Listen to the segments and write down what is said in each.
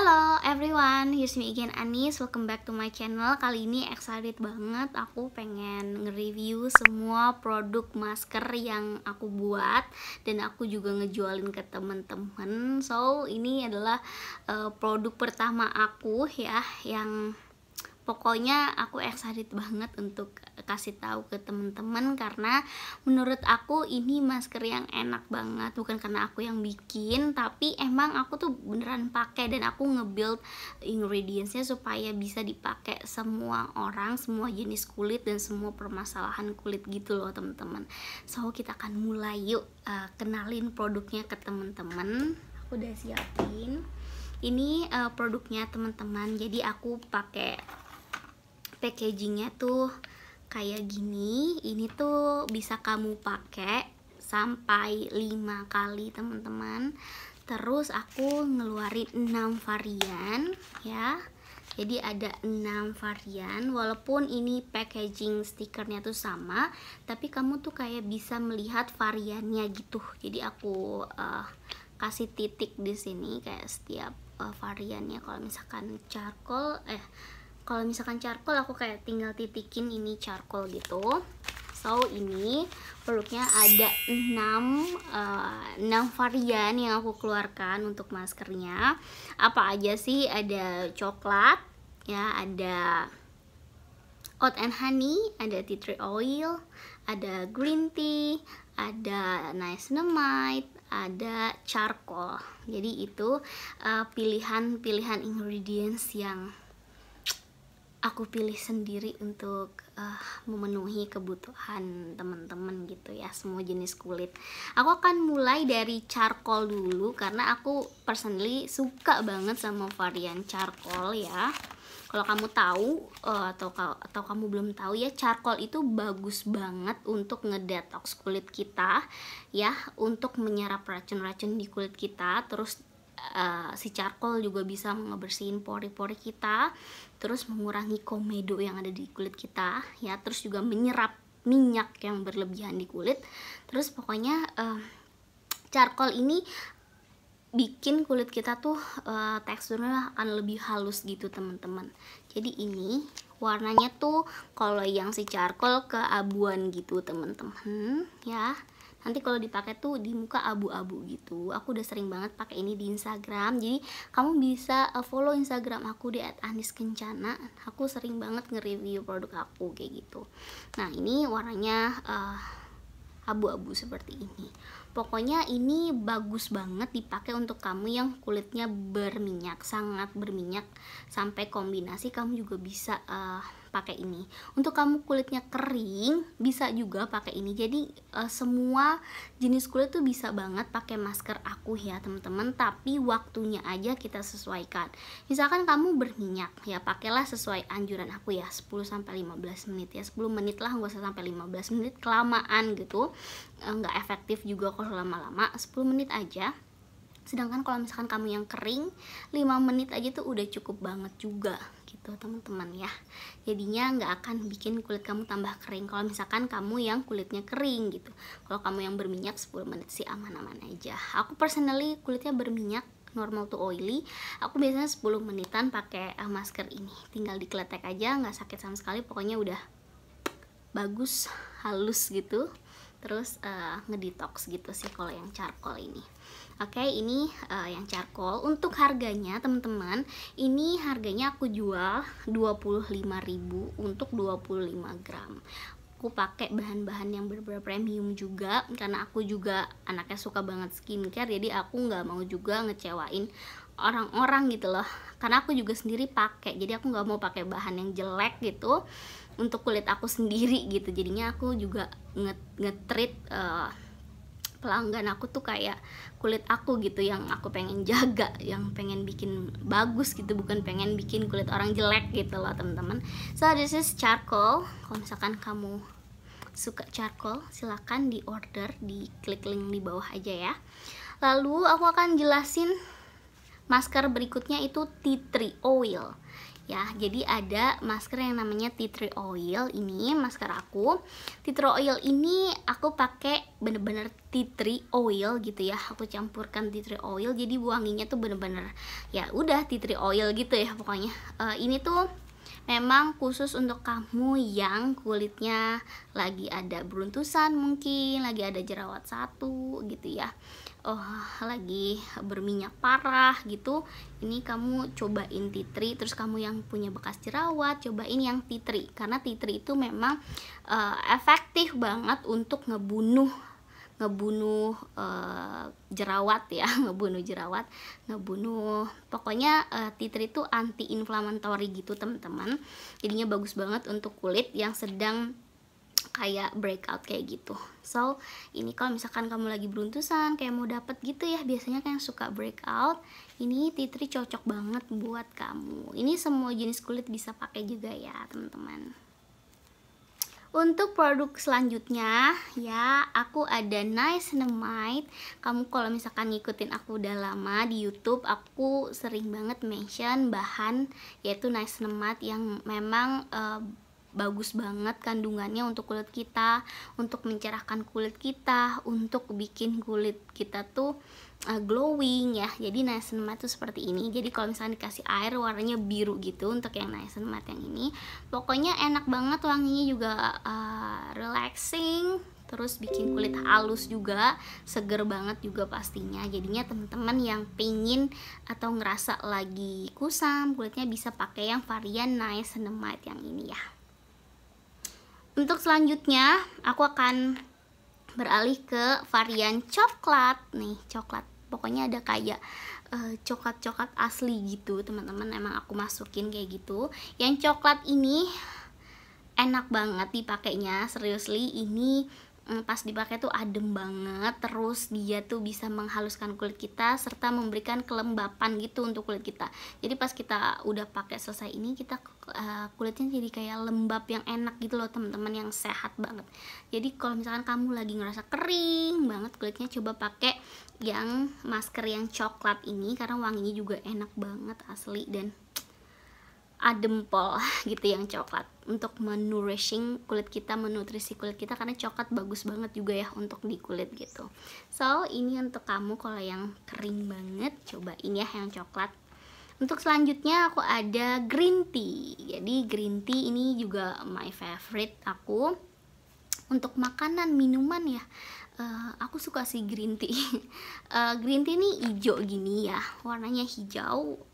Halo everyone, here's me again Anis, welcome back to my channel Kali ini excited banget, aku pengen nge-review semua produk masker yang aku buat Dan aku juga ngejualin ke temen-temen So, ini adalah uh, produk pertama aku ya Yang pokoknya aku excited banget untuk kasih tahu ke temen-temen karena menurut aku ini masker yang enak banget bukan karena aku yang bikin tapi emang aku tuh beneran pakai dan aku ngebuild ingredientsnya supaya bisa dipakai semua orang semua jenis kulit dan semua permasalahan kulit gitu loh temen-temen so kita akan mulai yuk uh, kenalin produknya ke temen-temen aku udah siapin ini uh, produknya teman-teman jadi aku pakai packagingnya tuh kayak gini ini tuh bisa kamu pakai sampai 5 kali teman-teman terus aku ngeluarin 6 varian ya jadi ada 6 varian walaupun ini packaging stikernya tuh sama tapi kamu tuh kayak bisa melihat variannya gitu jadi aku uh, kasih titik di sini kayak setiap uh, variannya kalau misalkan charcoal eh kalau misalkan charcoal aku kayak tinggal titikin ini charcoal gitu so ini produknya ada 6 uh, 6 varian yang aku keluarkan untuk maskernya apa aja sih ada coklat ya ada oat and honey ada tea tree oil ada green tea ada niacinamide ada charcoal jadi itu eh, pilihan-pilihan uh, pilihan -pilihan ingredients yang aku pilih sendiri untuk uh, memenuhi kebutuhan teman-teman gitu ya semua jenis kulit aku akan mulai dari charcoal dulu karena aku personally suka banget sama varian charcoal ya kalau kamu tahu uh, atau atau kamu belum tahu ya charcoal itu bagus banget untuk ngedetox kulit kita ya untuk menyerap racun-racun di kulit kita terus Eh, si charcoal juga bisa ngebersihin pori-pori kita terus mengurangi komedo yang ada di kulit kita ya terus juga menyerap minyak yang berlebihan di kulit terus pokoknya uh, charcoal ini bikin kulit kita tuh uh, teksturnya akan lebih halus gitu teman-teman jadi ini warnanya tuh kalau yang si charcoal keabuan gitu teman-teman ya nanti kalau dipakai tuh di muka abu-abu gitu aku udah sering banget pakai ini di Instagram jadi kamu bisa eh, follow Instagram aku di @aniskencana aku sering banget nge-review produk aku kayak gitu nah ini warnanya abu eh, abu-abu seperti ini pokoknya ini bagus banget dipakai untuk kamu yang kulitnya berminyak sangat berminyak sampai kombinasi kamu juga bisa uh, pakai ini untuk kamu kulitnya kering bisa juga pakai ini jadi e, semua jenis kulit tuh bisa banget pakai masker aku ya teman-teman tapi waktunya aja kita sesuaikan misalkan kamu berminyak ya pakailah sesuai anjuran aku ya 10 sampai 15 menit ya 10 menit lah nggak usah sampai 15 menit kelamaan gitu eh, nggak e, efektif juga kalau lama-lama 10 menit aja sedangkan kalau misalkan kamu yang kering 5 menit aja tuh udah cukup banget juga gitu teman-teman ya jadinya nggak akan bikin kulit kamu tambah kering kalau misalkan kamu yang kulitnya kering gitu kalau kamu yang berminyak 10 menit sih aman-aman aja aku personally kulitnya berminyak normal to oily aku biasanya 10 menitan pakai eh, masker ini tinggal dikeletek aja nggak sakit sama sekali pokoknya udah bagus halus gitu terus uh, ngedetox gitu sih kalau yang charcoal ini oke okay, ini uh, yang charcoal untuk harganya teman-teman ini harganya aku jual 25.000 untuk 25 gram aku pakai bahan-bahan yang berbeda premium juga karena aku juga anaknya suka banget skincare jadi aku nggak mau juga ngecewain orang-orang gitu loh karena aku juga sendiri pakai jadi aku nggak mau pakai bahan yang jelek gitu untuk kulit aku sendiri gitu jadinya aku juga nge ngetrit uh, eh, pelanggan aku tuh kayak kulit aku gitu yang aku pengen jaga yang pengen bikin bagus gitu bukan pengen bikin kulit orang jelek gitu loh teman-teman so this is charcoal kalau misalkan kamu suka charcoal silahkan di order di klik link di bawah aja ya lalu aku akan jelasin masker berikutnya itu tea tree oil ya jadi ada masker yang namanya tea tree oil ini masker aku tea tree oil ini aku pakai bener-bener tea tree oil gitu ya aku campurkan tea tree oil jadi wanginya tuh bener-bener ya udah tea tree oil gitu ya pokoknya uh, ini tuh memang khusus untuk kamu yang kulitnya lagi ada beruntusan mungkin lagi ada jerawat satu gitu ya oh lagi berminyak parah gitu ini kamu cobain tea tree terus kamu yang punya bekas jerawat cobain yang tea tree karena tea tree itu memang uh, efektif banget untuk ngebunuh ngebunuh uh, jerawat ya ngebunuh jerawat ngebunuh pokoknya uh, tree itu anti inflammatory gitu teman-teman jadinya bagus banget untuk kulit yang sedang kayak breakout kayak gitu so ini kalau misalkan kamu lagi beruntusan kayak mau dapet gitu ya biasanya kan yang suka breakout ini tea tree cocok banget buat kamu ini semua jenis kulit bisa pakai juga ya teman-teman untuk produk selanjutnya ya aku ada nice niacinamide kamu kalau misalkan ngikutin aku udah lama di YouTube aku sering banget mention bahan yaitu nice niacinamide yang memang uh, bagus banget kandungannya untuk kulit kita, untuk mencerahkan kulit kita, untuk bikin kulit kita tuh uh, glowing ya. Jadi niacin matte tuh seperti ini. Jadi kalau misalnya dikasih air warnanya biru gitu untuk yang niacin matte yang ini. Pokoknya enak banget wanginya juga uh, relaxing, terus bikin kulit halus juga seger banget juga pastinya jadinya teman-teman yang pingin atau ngerasa lagi kusam kulitnya bisa pakai yang varian niacinamide yang ini ya untuk selanjutnya, aku akan beralih ke varian coklat nih, coklat. Pokoknya ada kayak eh, coklat-coklat uh, asli gitu, teman-teman. Emang aku masukin kayak gitu. Yang coklat ini enak banget dipakainya, seriously ini Eh, pas dipakai tuh adem banget terus dia tuh bisa menghaluskan kulit kita serta memberikan kelembapan gitu untuk kulit kita jadi pas kita udah pakai selesai ini kita uh, kulitnya jadi kayak lembab yang enak gitu loh teman-teman yang sehat banget jadi kalau misalkan kamu lagi ngerasa kering banget kulitnya coba pakai yang masker yang coklat ini karena wanginya juga enak banget asli dan adem pol gitu yang coklat untuk menourishing kulit kita menutrisi kulit kita karena coklat bagus banget juga ya untuk di kulit gitu so ini untuk kamu kalau yang kering banget coba ini ya yang coklat untuk selanjutnya aku ada green tea jadi green tea ini juga my favorite aku untuk makanan minuman ya uh, aku suka sih green tea uh, green tea ini hijau gini ya warnanya hijau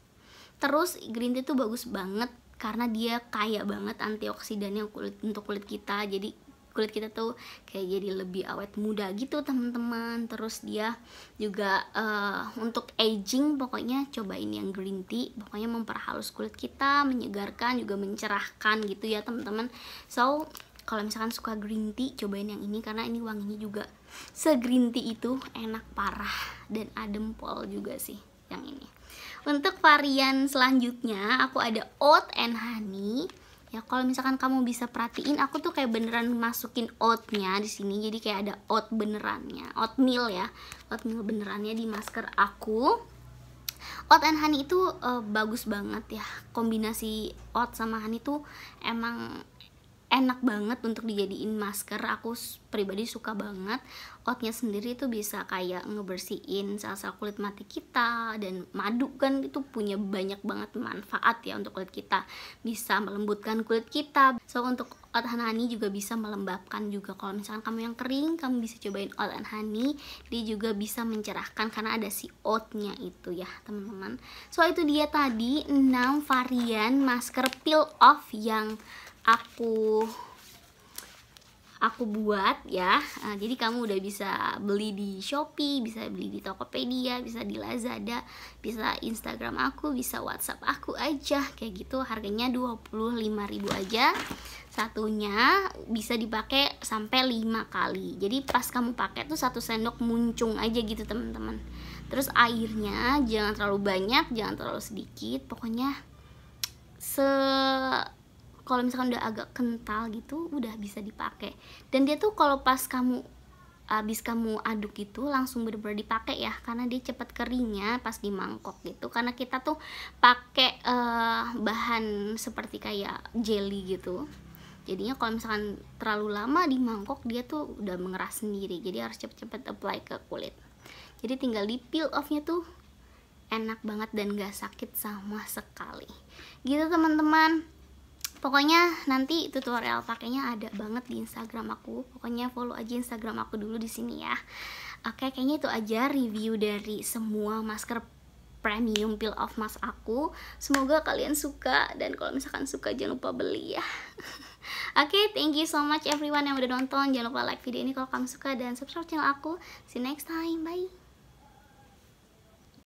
terus green tea tuh bagus banget karena dia kaya banget antioksidannya kulit untuk kulit kita jadi kulit kita tuh kayak jadi lebih awet muda gitu teman-teman terus dia juga uh, untuk aging pokoknya cobain yang green tea pokoknya memperhalus kulit kita menyegarkan juga mencerahkan gitu ya teman-teman so kalau misalkan suka green tea cobain yang ini karena ini wanginya juga se green tea itu enak parah dan adem pol juga sih yang ini untuk varian selanjutnya aku ada oat and honey ya kalau misalkan kamu bisa perhatiin aku tuh kayak beneran masukin oatnya di sini jadi kayak ada oat benerannya oatmeal ya oatmeal benerannya di masker aku oat and honey itu uh, bagus banget ya kombinasi oat sama honey tuh emang enak banget untuk dijadiin masker aku pribadi suka banget oatnya sendiri itu bisa kayak ngebersihin sel-sel kulit mati kita dan madu kan itu punya banyak banget manfaat ya untuk kulit kita bisa melembutkan kulit kita so untuk oat and juga bisa melembabkan juga kalau misalkan kamu yang kering kamu bisa cobain oat and honey dia juga bisa mencerahkan karena ada si oatnya itu ya teman-teman so itu dia tadi 6 varian masker peel off yang aku aku buat ya uh, jadi kamu udah bisa beli di Shopee bisa beli di Tokopedia bisa di Lazada bisa Instagram aku bisa WhatsApp aku aja kayak gitu harganya 25.000 aja satunya bisa dipakai sampai 5 kali jadi pas kamu pakai tuh satu sendok muncung aja gitu teman-teman terus airnya jangan terlalu banyak jangan terlalu sedikit pokoknya se kalau misalkan udah agak kental gitu udah bisa dipakai dan dia tuh kalau pas kamu abis kamu aduk gitu langsung bener dipakai ya karena dia cepat keringnya pas di mangkok gitu karena kita tuh pakai uh, bahan seperti kayak jelly gitu jadinya kalau misalkan terlalu lama di mangkok dia tuh udah mengeras sendiri jadi harus cepet-cepet apply ke kulit jadi tinggal di peel offnya tuh enak banget dan gak sakit sama sekali gitu teman-teman pokoknya nanti tutorial pakainya ada banget di Instagram aku pokoknya follow aja Instagram aku dulu di sini ya oke kayaknya itu aja review dari semua masker premium peel off mask aku semoga kalian suka dan kalau misalkan suka jangan lupa beli ya oke okay, thank you so much everyone yang udah nonton jangan lupa like video ini kalau kamu suka dan subscribe channel aku see you next time bye